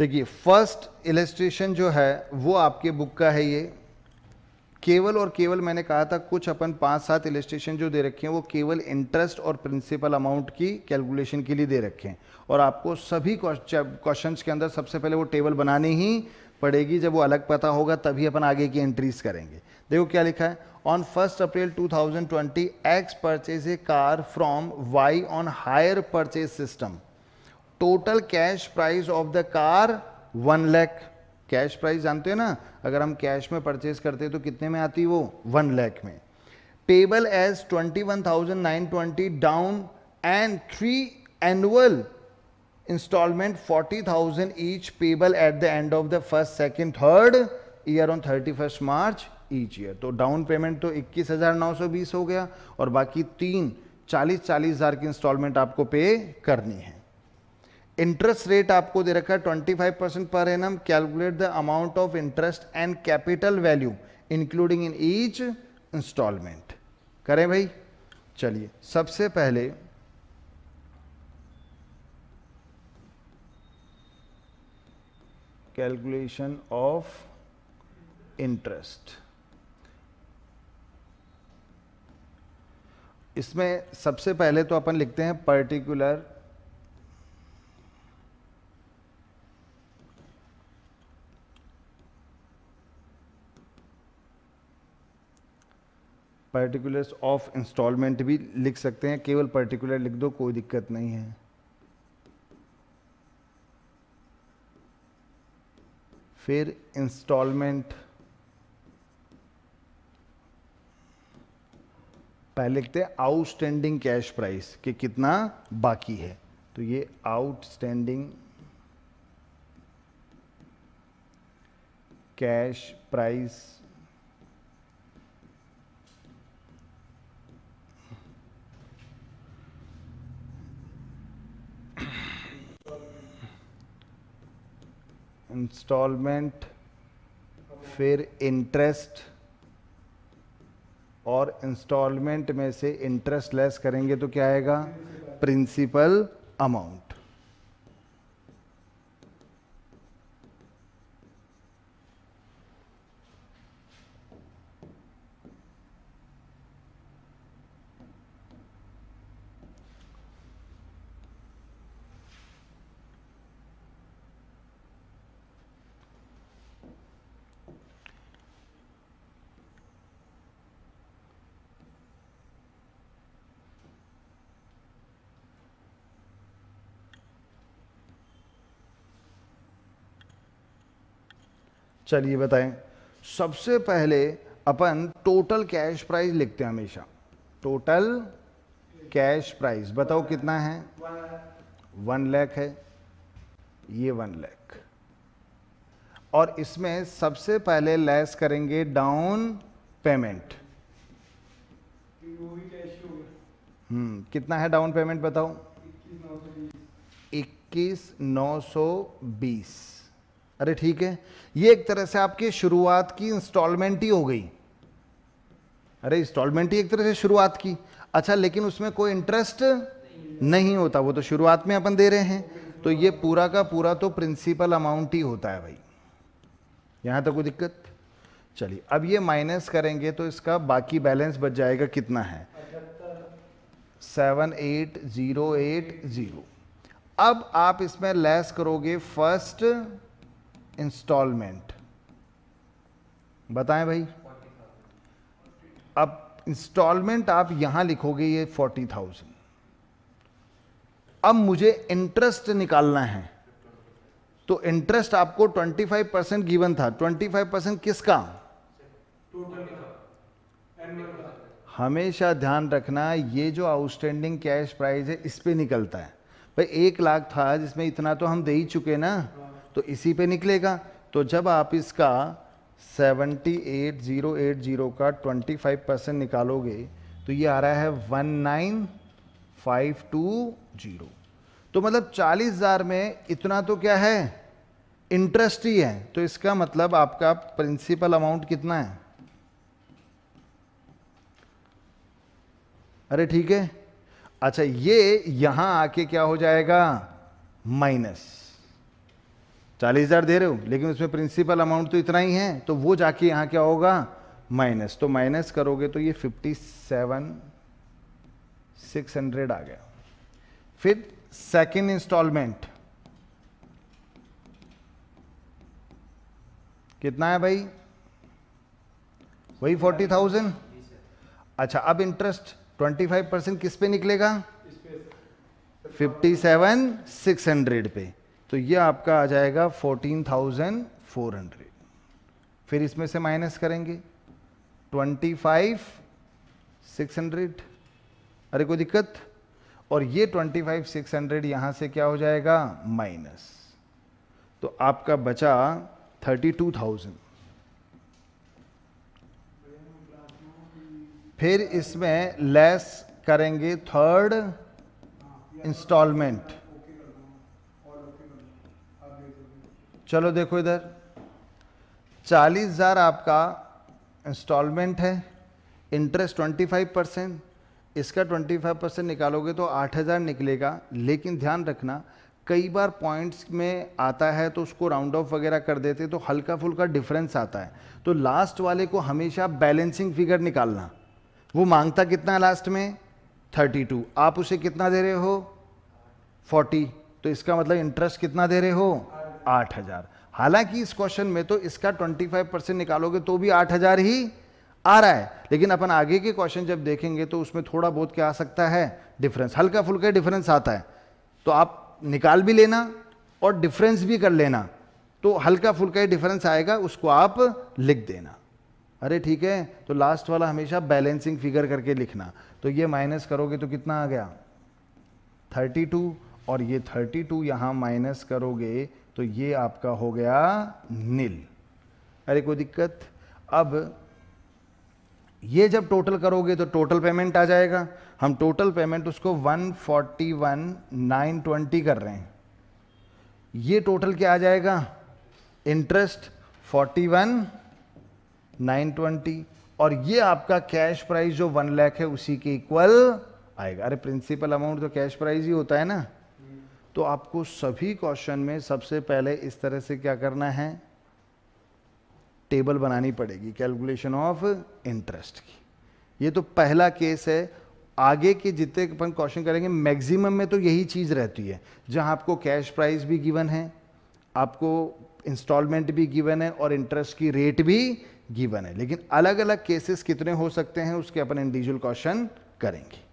देखिए first illustration जो है वो आपके बुक का है ये केवल और केवल मैंने कहा था कुछ अपन पाँच सात इलेस्ट्रेशन जो दे रखे हैं वो केवल इंटरेस्ट और प्रिंसिपल अमाउंट की कैलकुलेशन के लिए दे रखे हैं और आपको सभी क्वेश्चन के अंदर सबसे पहले वो टेबल बनानी ही पड़ेगी जब वो अलग पता होगा तभी अपन आगे की एंट्रीज करेंगे देखो क्या लिखा है on first April 2020 X purchase a car from Y on hire purchase system total cash price of the car one lakh cash price जानते हो ना अगर हम कैश में परचेज करते हैं तो कितने में आती वो वन लैख में payable as twenty one thousand nine twenty down and three annual instalment forty thousand each payable at the end of the first second third year on thirty first March each year तो down payment तो इक्कीस हज़ार नौ सौ बीस हो गया और बाकी तीन चालीस चालीस हज़ार की इंस्टॉलमेंट आपको पे करनी है इंटरेस्ट रेट आपको दे रखा है twenty five percent per annum calculate the amount of interest and capital value including in each instalment करें भाई चलिए सबसे पहले कैलकुलेशन ऑफ इंटरेस्ट इसमें सबसे पहले तो अपन लिखते हैं पर्टिकुलर पर्टिकुलर्स ऑफ इंस्टॉलमेंट भी लिख सकते हैं केवल पर्टिकुलर लिख दो कोई दिक्कत नहीं है फिर इंस्टॉलमेंट पहले लिखते हैं आउटस्टैंडिंग कैश प्राइस कि कितना बाकी है तो ये आउटस्टैंडिंग कैश प्राइस इंस्टॉलमेंट फिर इंटरेस्ट और इंस्टॉलमेंट में से इंटरेस्ट लेस करेंगे तो क्या आएगा प्रिंसिपल अमाउंट चलिए बताएं सबसे पहले अपन टोटल कैश प्राइस लिखते हैं हमेशा टोटल कैश प्राइस बताओ कितना है वन लैख है ये वन लैख और इसमें सबसे पहले लेस करेंगे डाउन पेमेंट हम्म कितना है डाउन पेमेंट बताओ इक्कीस नौ सौ बीस अरे ठीक है ये एक तरह से आपकी शुरुआत की इंस्टॉलमेंट ही हो गई अरे इंस्टॉलमेंट ही एक तरह से शुरुआत की अच्छा लेकिन उसमें कोई इंटरेस्ट नहीं होता वो तो शुरुआत में अपन दे रहे हैं तो ये पूरा का पूरा तो प्रिंसिपल अमाउंट ही होता है भाई यहां तक तो कोई दिक्कत चलिए अब ये माइनस करेंगे तो इसका बाकी बैलेंस बच जाएगा कितना है seven eight zero eight zero अब आप इसमें लेस करोगे फर्स्ट इंस्टॉलमेंट बताएं भाई अब इंस्टॉलमेंट आप यहां लिखोगे ये फोर्टी थाउजेंड अब मुझे इंटरेस्ट निकालना है तो इंटरेस्ट आपको ट्वेंटी फाइव परसेंट गिवन था ट्वेंटी फाइव परसेंट किसका हमेशा ध्यान रखना ये जो आउटस्टैंडिंग कैश प्राइस है इस पर निकलता है भाई एक लाख था जिसमें इतना तो हम दे ही चुके ना तो इसी पे निकलेगा तो जब आप इसका 78080 का 25 परसेंट निकालोगे तो ये आ रहा है 19520 तो मतलब 40000 में इतना तो क्या है इंटरेस्ट ही है तो इसका मतलब आपका प्रिंसिपल अमाउंट कितना है अरे ठीक है अच्छा ये यहां आके क्या हो जाएगा माइनस चालीस हज़ार दे रहे हो लेकिन उसमें प्रिंसिपल अमाउंट तो इतना ही है तो वो जाके यहां क्या होगा माइनस तो माइनस करोगे तो ये फिफ्टी सेवन सिक्स हंड्रेड आ गया फिर सेकेंड इंस्टॉलमेंट कितना है भाई वही फोर्टी थाउजेंड अच्छा अब इंटरेस्ट ट्वेंटी फाइव परसेंट किस पे निकलेगा फिफ्टी सेवन सिक्स हंड्रेड पे तो ये आपका आ जाएगा फोर्टीन थाउजेंड फोर हंड्रेड फिर इसमें से माइनस करेंगे ट्वेंटी फाइव सिक्स हंड्रेड अरे कोई दिक्कत और ये ट्वेंटी फाइव सिक्स हंड्रेड से क्या हो जाएगा माइनस तो आपका बचा थर्टी टू थाउजेंड फिर इसमें लेस करेंगे थर्ड इंस्टॉलमेंट चलो देखो इधर चालीस हज़ार आपका इंस्टॉलमेंट है इंटरेस्ट ट्वेंटी फाइव परसेंट इसका ट्वेंटी फाइव परसेंट निकालोगे तो आठ हजार निकलेगा लेकिन ध्यान रखना कई बार पॉइंट्स में आता है तो उसको राउंड ऑफ वगैरह कर देते तो हल्का फुल्का डिफरेंस आता है तो लास्ट वाले को हमेशा बैलेंसिंग फिगर निकालना वो मांगता कितना लास्ट में 32 आप उसे कितना दे रहे हो 40 तो इसका मतलब इंटरेस्ट कितना दे रहे हो आठ हजार हालांकि इस क्वेश्चन में तो इसका 25 परसेंट निकालोगे तो भी आठ हजार ही आ रहा है लेकिन अपन आगे के क्वेश्चन जब देखेंगे तो उसमें थोड़ा बहुत क्या आ सकता है डिफरेंस हल्का फुल्का डिफरेंस आता है तो आप निकाल भी लेना और डिफरेंस भी कर लेना तो हल्का फुल्का ही डिफरेंस आएगा उसको आप लिख देना अरे ठीक है तो लास्ट वाला हमेशा बैलेंसिंग फिगर करके लिखना तो ये माइनस करोगे तो कितना आ गया 32 और ये 32 टू यहां माइनस करोगे तो ये आपका हो गया नील अरे कोई दिक्कत अब ये जब टोटल करोगे तो टोटल पेमेंट आ जाएगा हम टोटल पेमेंट उसको 141,920 कर रहे हैं ये टोटल क्या आ जाएगा इंटरेस्ट 41,920 और ये आपका कैश प्राइस जो वन लैख है उसी के इक्वल आएगा अरे प्रिंसिपल अमाउंट तो कैश प्राइस ही होता है ना तो आपको सभी क्वेश्चन में सबसे पहले इस तरह से क्या करना है टेबल बनानी पड़ेगी कैलकुलेशन ऑफ इंटरेस्ट की ये तो पहला केस है आगे के जितने अपन क्वेश्चन करेंगे मैक्सिमम में तो यही चीज़ रहती है जहां आपको कैश प्राइस भी गिवन है आपको इंस्टॉलमेंट भी गिवन है और इंटरेस्ट की रेट भी गिवन है लेकिन अलग अलग केसेस कितने हो सकते हैं उसके अपन इंडिविजुअल क्वेश्चन करेंगे